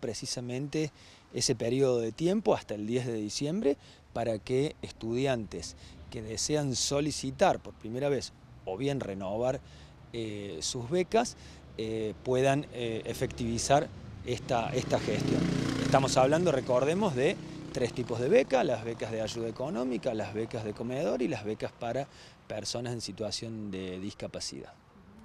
precisamente ese periodo de tiempo hasta el 10 de diciembre para que estudiantes que desean solicitar por primera vez o bien renovar eh, sus becas eh, puedan eh, efectivizar esta gestión. Estamos hablando, recordemos, de tres tipos de becas, las becas de ayuda económica, las becas de comedor y las becas para personas en situación de discapacidad.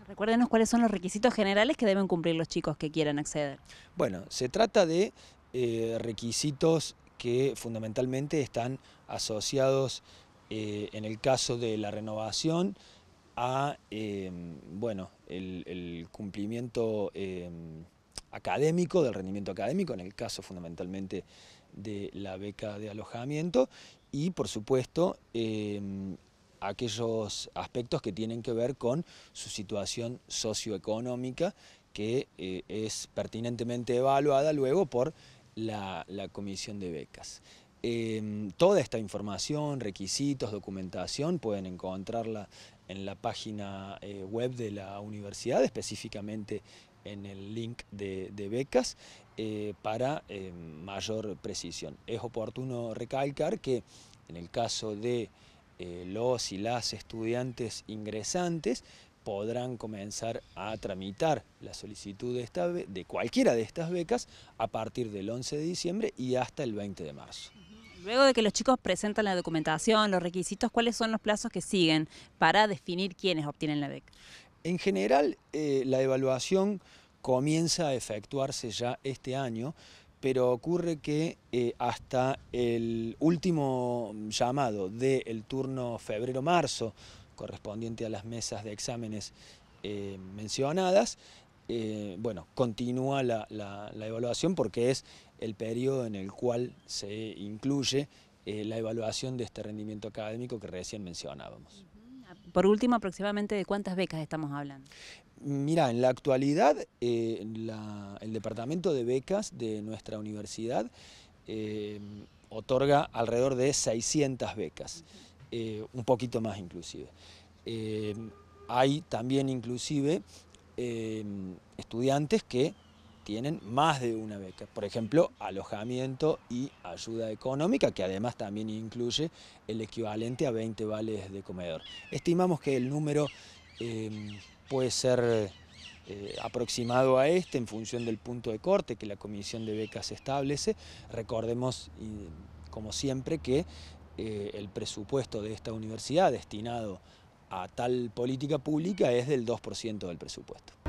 Recuérdenos cuáles son los requisitos generales que deben cumplir los chicos que quieran acceder. Bueno, se trata de eh, requisitos que fundamentalmente están asociados eh, en el caso de la renovación a em, bueno, el, cumplimiento em, académico, del rendimiento académico, en el caso fundamentalmente de la beca de alojamiento y por supuesto em, aquellos aspectos que tienen que ver con su situación socioeconómica que eh, es pertinentemente evaluada luego por la, comisión de becas. Em, toda esta información, requisitos, documentación pueden encontrarla en la página eh, web de la universidad, específicamente en el link de becas, eh, para mayor precisión. Es oportuno recalcar que en el caso de eh, los y las estudiantes ingresantes podrán comenzar a tramitar la solicitud de, de cualquiera de estas becas a partir del 11 de diciembre y hasta el 20 de marzo. Luego de que los chicos presentan la documentación, los requisitos, ¿cuáles son los plazos que siguen para definir quiénes obtienen la beca? En general, eh, la evaluación comienza a efectuarse ya este año pero ocurre que eh, hasta el último llamado del turno febrero-marzo, correspondiente a las mesas de exámenes eh, mencionadas, eh, bueno, continúa la, evaluación porque es el periodo en el cual se incluye la evaluación de este rendimiento académico que recién mencionábamos. Por último, aproximadamente de cuántas becas estamos hablando. Mira, en la actualidad eh, el departamento de becas de nuestra universidad eh, otorga alrededor de 600 becas, eh, un poquito más inclusive. hay también inclusive estudiantes que tienen más de una beca. Por ejemplo, alojamiento y ayuda económica, que además también incluye el equivalente a 20 vales de comedor. Estimamos que el número em, puede ser eh, aproximado a este en función del punto de corte que la comisión de becas establece. Recordemos, como siempre, que eh, el presupuesto de esta universidad destinado a tal política pública es del 2% del presupuesto.